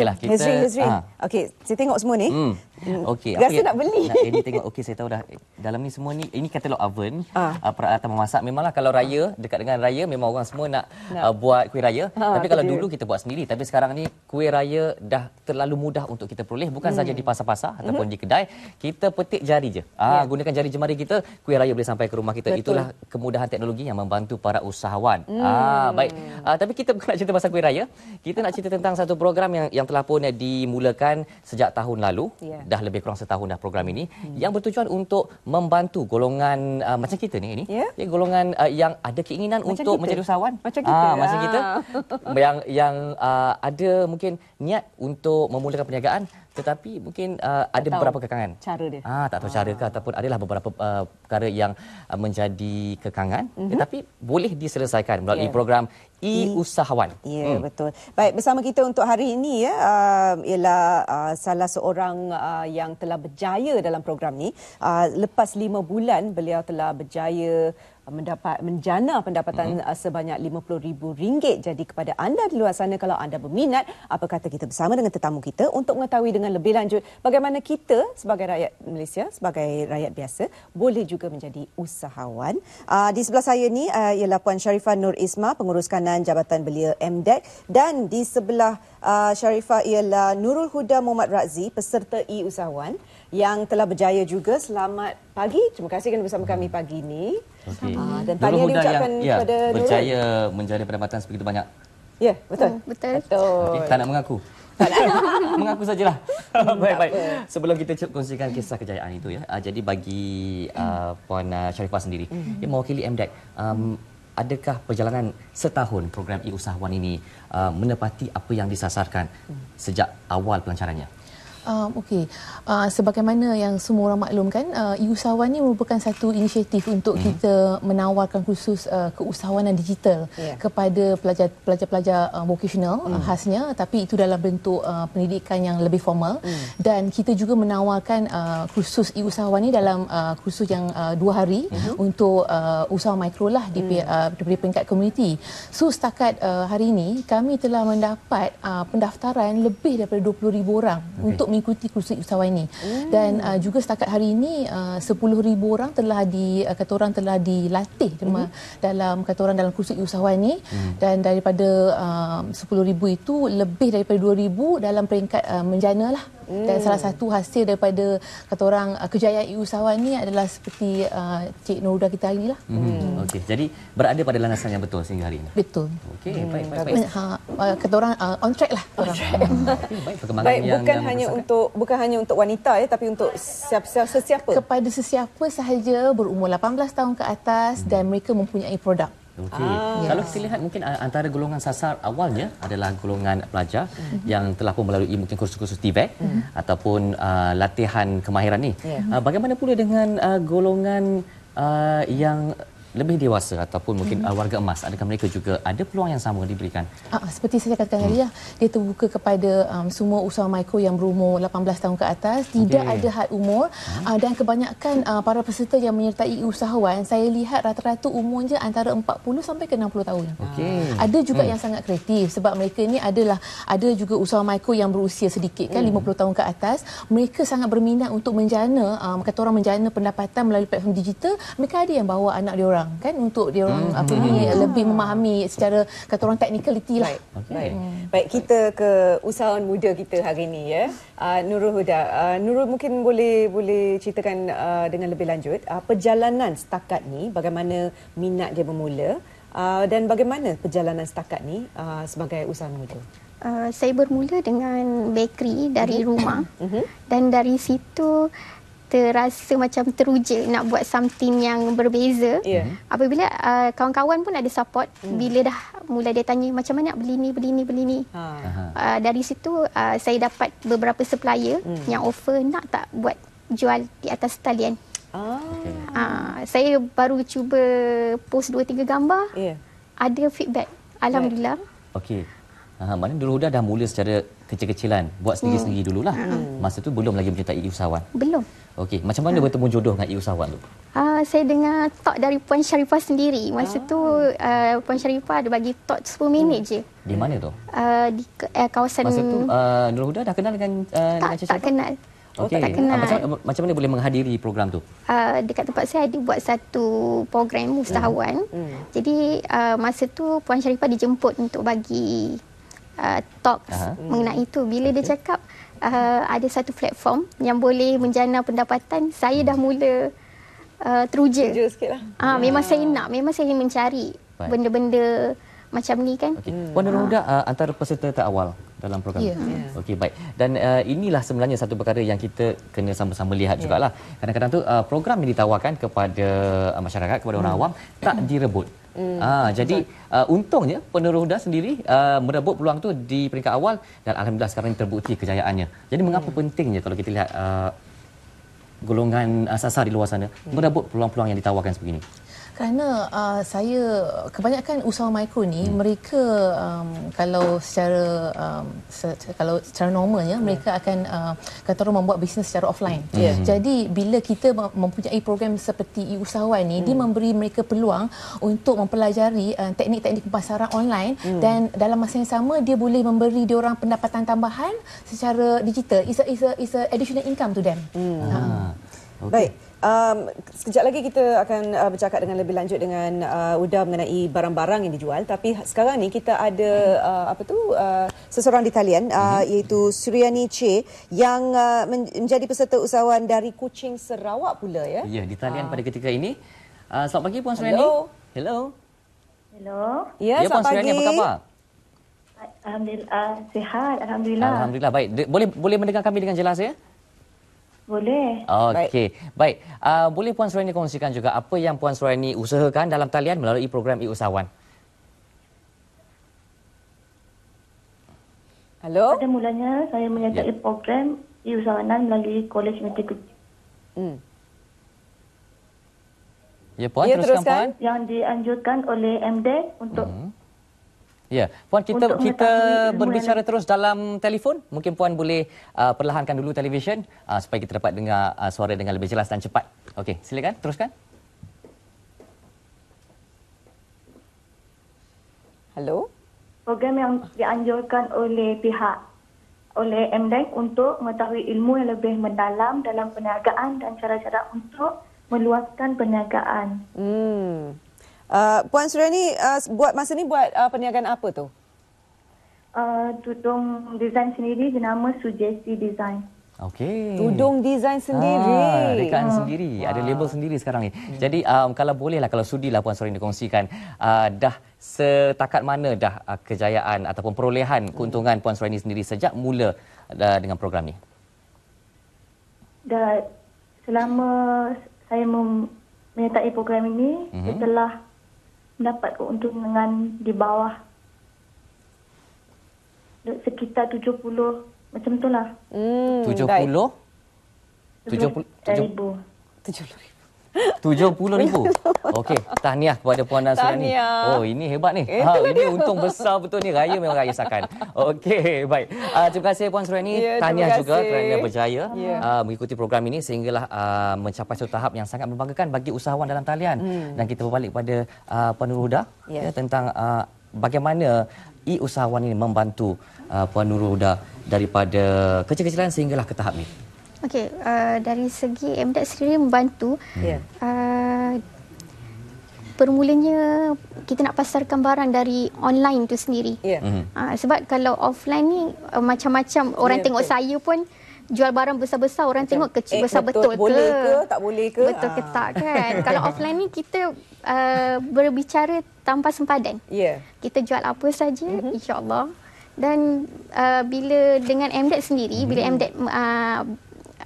Yalah, kita... Hezri, Hezri. Ha. Okey, saya tengok semua ni. Hmm. hmm. Okey, rasa nak beli. Nak edit tengok. Okey, saya tahu dah. Dalam ni semua ni, ini katalog oven, ah. ah peralatan memasak. Memanglah kalau raya, dekat dengan raya memang orang semua nak uh, buat kuih raya. Ha, Tapi kalau dulu kita buat sendiri. Tapi sekarang ni kuih raya dah terlalu mudah untuk kita peroleh. Bukan hmm. saja di pasar-pasar mhm. ataupun mm-hmm. di kedai. Kita petik jari je. Ah, yeah. gunakan jari jemari kita, kuih raya boleh sampai ke rumah kita. Betul. Itulah kemudahan teknologi yang membantu para usahawan. Hmm. Ah, baik. Uh, tapi kita bukan nak cerita pasal kuih raya. Kita nak cerita tentang satu program yang yang telah pun dimulakan dijalankan sejak tahun lalu yeah. dah lebih kurang setahun dah program ini hmm. yang bertujuan untuk membantu golongan uh, macam kita ni ini yeah. ya, golongan uh, yang ada keinginan macam untuk kita. menjadi usahawan macam kita, ah, ah. Macam kita ah. yang yang uh, ada mungkin niat untuk memulakan perniagaan tetapi mungkin uh, ada tahu beberapa kekangan cara dia ah tak tahu ah. cara ke ah. ataupun adalah beberapa uh, perkara yang uh, menjadi kekangan mm-hmm. tetapi eh, boleh diselesaikan melalui yeah. program e usahawan. Ya yeah, hmm. betul. Baik bersama kita untuk hari ini ya uh, ialah uh, salah seorang uh, yang telah berjaya dalam program ni. Uh, lepas lima bulan beliau telah berjaya uh, Uh, mendapat menjana pendapatan mm-hmm. Uh, sebanyak RM50,000 jadi kepada anda di luar sana kalau anda berminat apa kata kita bersama dengan tetamu kita untuk mengetahui dengan lebih lanjut bagaimana kita sebagai rakyat Malaysia sebagai rakyat biasa boleh juga menjadi usahawan uh, di sebelah saya ni uh, ialah Puan Sharifah Nur Isma pengurus kanan Jabatan Belia MDEC dan di sebelah uh, Sharifah ialah Nurul Huda Muhammad Razi peserta e-usahawan yang telah berjaya juga selamat pagi terima kasih kerana bersama kami pagi ini Okay. Ah, dan tanya Nurul Huda yang ya, percaya Nurul. menjadi pendapatan sebegitu banyak. Ya, betul. Oh, betul. betul. Okay, tak nak mengaku. mengaku sajalah. Baik-baik. Sebelum kita cuba kongsikan kisah kejayaan itu ya. Uh, jadi bagi uh, Puan uh, Syarifah sendiri, yang hmm. mewakili MDEC. Um, adakah perjalanan setahun program e-usahawan ini uh, menepati apa yang disasarkan hmm. sejak awal pelancarannya? Um, okay. Uh, sebagaimana yang semua orang maklumkan, uh, e-usahawan ini merupakan satu inisiatif untuk hmm. kita menawarkan khusus uh, keusahawanan digital yeah. kepada pelajar-pelajar uh, vocational uh, hmm. uh, khasnya tapi itu dalam bentuk uh, pendidikan yang lebih formal hmm. dan kita juga menawarkan uh, khusus e-usahawan ini dalam uh, kursus yang uh, dua hari hmm. untuk uh, usaha mikro lah di, hmm. uh, daripada peringkat komuniti. So setakat uh, hari ini, kami telah mendapat uh, pendaftaran lebih daripada 20,000 orang okay. untuk mengikuti kursus usahawan ini. Hmm. Dan uh, juga setakat hari ini uh, 10,000 orang telah di uh, kata orang telah dilatih hmm. dalam kata orang dalam kursus usahawan ini hmm. dan daripada uh, 10,000 itu lebih daripada 2,000 dalam peringkat uh, menjana lah. Hmm. Dan salah hmm. satu hasil daripada kata orang uh, kejayaan usahawan ni adalah seperti uh, Cik Noruda kita hari inilah. Hmm. hmm. Okey. Jadi berada pada landasan yang betul sehingga hari ini. Betul. Okey, hmm. baik, baik, baik. Ha, uh, kata orang uh, on track lah on Track. Hmm. Baik, baik yang, bukan yang hanya berkesakan. untuk bukan hanya untuk wanita ya, tapi untuk siapa-siapa sesiapa. Kepada sesiapa sahaja berumur 18 tahun ke atas hmm. dan mereka mempunyai produk. Okay. Ah, Kalau kita lihat mungkin ah, antara golongan sasar awalnya adalah golongan pelajar mm-hmm. yang telah pun melalui mungkin kursus-kursus TVET mm-hmm. ataupun uh, latihan kemahiran ni. Yeah. Uh, bagaimana pula dengan uh, golongan uh, yang lebih dewasa ataupun mungkin hmm. Uh, warga emas adakah mereka juga ada peluang yang sama diberikan? Ah, ah seperti saya katakan hmm. ya, dia terbuka kepada um, semua usaha mikro yang berumur 18 tahun ke atas, okay. tidak ada had umur hmm. uh, dan kebanyakan uh, para peserta yang menyertai usahawan saya lihat rata-rata umurnya antara 40 sampai ke 60 tahun. Okay. Ada juga hmm. yang sangat kreatif sebab mereka ini adalah ada juga usaha mikro yang berusia sedikit kan hmm. 50 tahun ke atas, mereka sangat berminat untuk menjana um, kata orang menjana pendapatan melalui platform digital, mereka ada yang bawa anak dia orang kan untuk dia orang hmm. apa hmm, ni hmm. lebih memahami secara kata orang technicality lah. Baik. Okay. Baik. Hmm. Baik kita ke usahawan muda kita hari ini ya. Uh, Nurul Huda. Uh, Nurul mungkin boleh boleh ceritakan uh, dengan lebih lanjut uh, perjalanan setakat ni bagaimana minat dia bermula uh, dan bagaimana perjalanan setakat ni uh, sebagai usahawan muda. Uh, saya bermula dengan bakery dari mm-hmm. rumah mm-hmm. dan dari situ kita rasa macam teruja nak buat something yang berbeza. Yeah. Apabila uh, kawan-kawan pun ada support mm. bila dah mula dia tanya macam mana nak beli ni, beli ni, beli ni. Ha. Uh, dari situ uh, saya dapat beberapa supplier mm. yang offer nak tak buat jual di atas talian. Ah. Uh, saya baru cuba post 2-3 gambar, yeah. ada feedback. Alhamdulillah. Okey. Ha, maknanya dulu dah mula secara kecil-kecilan. Buat sendiri-sendiri hmm. dululah. Hmm. Masa tu belum lagi menyertai usahawan. Belum. Okey, macam mana ha. bertemu jodoh dengan usahawan tu? Ah, uh, saya dengar talk dari Puan Sharifah sendiri. Masa oh. tu uh, Puan Sharifah ada bagi talk 10 oh. je. Hmm. Di mana tu? Uh, di uh, kawasan Masa tu uh, Nurul Huda dah kenal dengan uh, tak, dengan Sharifah? Tak kenal. Okey. Oh, tak kenal. Uh, macam, macam mana boleh menghadiri program tu? Uh, dekat tempat saya ada buat satu program usahawan. Hmm. Hmm. Jadi uh, masa tu Puan Sharifah dijemput untuk bagi uh, talk uh hmm. mengenai itu. Bila okay. dia cakap uh, ada satu platform yang boleh menjana pendapatan, saya dah mula uh, teruja. Teruja sikitlah. Ah, uh, wow. memang saya ah. nak, memang saya mencari benda-benda macam ni kan. Okay. Hmm. Wan Ruda uh, antara peserta terawal dalam program. Yeah. Yeah. Okey baik. Dan uh, inilah sebenarnya satu perkara yang kita kena sama-sama lihat yeah. jugalah. Kadang-kadang tu uh, program yang ditawarkan kepada uh, masyarakat, kepada orang hmm. awam tak direbut. Hmm. Ah, jadi uh, untungnya penerus dah sendiri uh, merebut peluang tu di peringkat awal dan alhamdulillah sekarang terbukti kejayaannya. Jadi hmm. mengapa pentingnya kalau kita lihat uh, golongan uh, sasar di luar sana hmm. merebut peluang-peluang yang ditawarkan sebegini? kerana uh, saya kebanyakan usaha mikro ni hmm. mereka um, kalau secara um, se- kalau secara normalnya hmm. mereka akan uh, kata orang membuat bisnes secara offline. Hmm. Yeah. Jadi bila kita mempunyai program seperti usahawan ni hmm. dia memberi mereka peluang untuk mempelajari uh, teknik-teknik pasaran online hmm. dan dalam masa yang sama dia boleh memberi dia orang pendapatan tambahan secara digital. Is a, is a, is a additional income to them. Hmm. Ha. Ah, okay. Baik. Um, sekejap lagi kita akan uh, bercakap dengan lebih lanjut dengan uh, Uda mengenai barang-barang yang dijual tapi sekarang ni kita ada uh, apa tu uh, seseorang di talian uh, mhm. iaitu Suryani Che yang uh, men- menjadi peserta usahawan dari Kuching Sarawak pula ya. Ya di talian uh. pada ketika ini. Uh, selamat pagi Puan Suryani. Hello. Hello. Hello. Ya, ya selamat Puan pagi. apa khabar? Alhamdulillah sihat alhamdulillah. Alhamdulillah baik. boleh boleh mendengar kami dengan jelas ya? Boleh. Okey. Baik. Baik. Uh, boleh Puan Suraini kongsikan juga apa yang Puan Suraini usahakan dalam talian melalui program e-usahawan? Hello. Pada mulanya saya menyertai yeah. program e-usahawan melalui Kolej Negeri Kuching. Hmm. Ya, Puan, ya, teruskan, teruskan, Puan. Yang dianjurkan oleh MD untuk hmm. Ya, puan kita untuk kita berbicara terus dalam telefon. Mungkin puan boleh uh, perlahankan dulu televisyen uh, supaya kita dapat dengar uh, suara dengan lebih jelas dan cepat. Okey, silakan teruskan. Hello. Program yang dianjurkan oleh pihak oleh MDEC untuk mengetahui ilmu yang lebih mendalam dalam perniagaan dan cara-cara untuk meluaskan perniagaan. Hmm. Uh, Puan Surani uh, buat masa ni buat uh, perniagaan apa tu? Uh, tudung desain sendiri jenama sugesti Design. Okay. Tudung design sendiri. Ah, rekaan ha. Hmm. sendiri. Wah. Ada label sendiri sekarang ni. Hmm. Jadi um, kalau boleh lah, kalau sudi lah Puan Surani dikongsikan. Uh, dah setakat mana dah uh, kejayaan ataupun perolehan hmm. keuntungan Puan Surani sendiri sejak mula uh, dengan program ni? Dah selama saya mem- menyertai program ini, mm-hmm. setelah dapat keuntungan di bawah sekitar 70 macam tu itulah. Hmm, 70? 70 ribu. 70 ribu. RM70,000. Okey, tahniah kepada Puan dan Surani. Lah. Oh, ini hebat ni. Eh, ha, ini untung besar betul ni. Raya memang raya sakan. Okey, baik. Uh, terima kasih Puan Surani. Ya, tahniah juga kerana berjaya yeah. Ya. uh, mengikuti program ini sehinggalah uh, mencapai satu tahap yang sangat membanggakan bagi usahawan dalam talian. Hmm. Dan kita berbalik kepada uh, Puan Nurul Huda yeah. ya, tentang uh, bagaimana e-usahawan ini membantu uh, Puan Nurul Huda daripada kecil-kecilan sehinggalah ke tahap ini. Okey, uh, dari segi MDAT sendiri membantu. Yeah. Uh, Permulanya kita nak pasarkan barang dari online tu sendiri. Yeah. Mhm. Uh, sebab kalau offline ni uh, macam-macam orang yeah, tengok betul. saya pun jual barang besar-besar orang macam, tengok kecil eh, besar betul, betul ke? Boleh ke tak boleh ke? Betul ke ah. tak kan? kalau offline ni kita uh, berbicara tanpa sempadan. Yeah. Kita jual apa saja mm-hmm. insya Dan uh, bila dengan MDAT sendiri, mm-hmm. bila MDAT mhm. uh,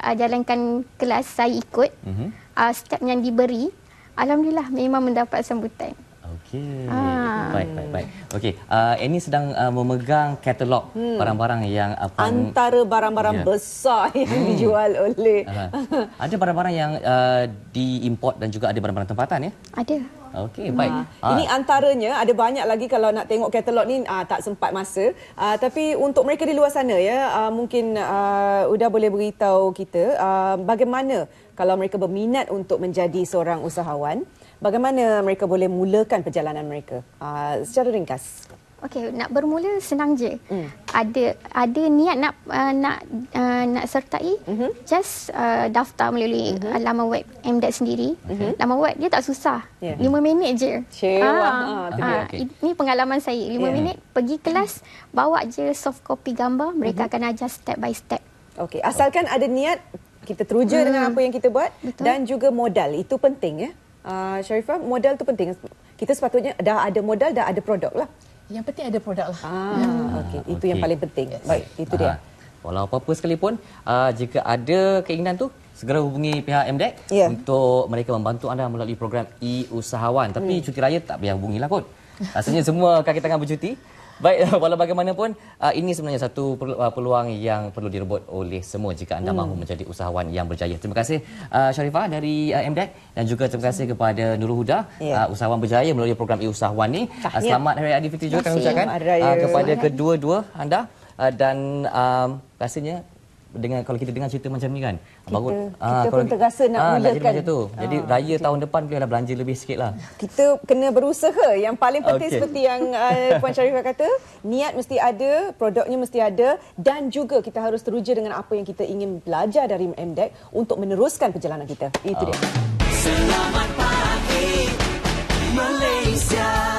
uh, jalankan kelas saya ikut uh-huh. uh, step yang diberi alhamdulillah memang mendapat sambutan Okay. Ah. Baik, baik, baik. Okey, uh, Annie sedang uh, memegang katalog hmm. barang-barang yang apa uh, antara barang-barang yeah. besar yang hmm. dijual oleh uh-huh. ada barang-barang yang uh, diimport dan juga ada barang-barang tempatan ya? Ada. Okey, baik. Ha. Ini antaranya ada banyak lagi kalau nak tengok katalog ni uh, tak sempat masa. Uh, tapi untuk mereka di luar sana ya, uh, mungkin sudah uh, boleh beritahu kita uh, bagaimana kalau mereka berminat untuk menjadi seorang usahawan, bagaimana mereka boleh mulakan perjalanan mereka uh, secara ringkas. Okey, nak bermula senang je. Mm. Ada ada niat nak uh, nak uh, nak sertai mm-hmm. just uh, daftar melalui mm-hmm. uh, laman web MDAT sendiri. Mm-hmm. Laman web dia tak susah. Yeah. 5 minit je. Cewa. Ah, ah, ah, okay. Ini pengalaman saya. 5 yeah. minit pergi kelas bawa je soft copy gambar, mereka mm-hmm. akan ajar step by step. Okey, asalkan ada niat kita teruja mm. dengan apa yang kita buat Betul. dan juga modal itu penting ya. Uh, Syarifah, modal tu penting. Kita sepatutnya dah ada modal, dah ada produk lah. Yang penting ada produk lah. Ah, hmm. okay. Itu yang paling penting. Yes. Baik, itu dia. Ah, walau apa-apa sekalipun, uh, jika ada keinginan tu, segera hubungi pihak MDEC yeah. untuk mereka membantu anda melalui program e-usahawan. Tapi hmm. cuti raya tak payah lah kot. Rasanya semua kaki tangan bercuti. Baik, walau bagaimanapun, uh, ini sebenarnya satu uh, peluang yang perlu direbut oleh semua jika anda hmm. mahu menjadi usahawan yang berjaya. Terima kasih uh, Sharifah dari MDEC dan juga terima kasih kepada Nurul Huda, yeah. usahawan berjaya melalui program e-usahawan ini. Uh, selamat Hari Adi Fitri juga kami ucapkan kepada kedua-dua anda. dan um, rasanya dengan kalau kita dengar cerita macam ni kan kita, baru kita aa, ah, kalau, pun terasa nak aa, ah, mulakan nak tu. Ah, jadi aa, raya okay. tahun depan bolehlah belanja lebih sikit lah kita kena berusaha yang paling penting okay. seperti yang uh, Puan Syarifah kata niat mesti ada produknya mesti ada dan juga kita harus teruja dengan apa yang kita ingin belajar dari MDEC untuk meneruskan perjalanan kita itu dia selamat pagi Malaysia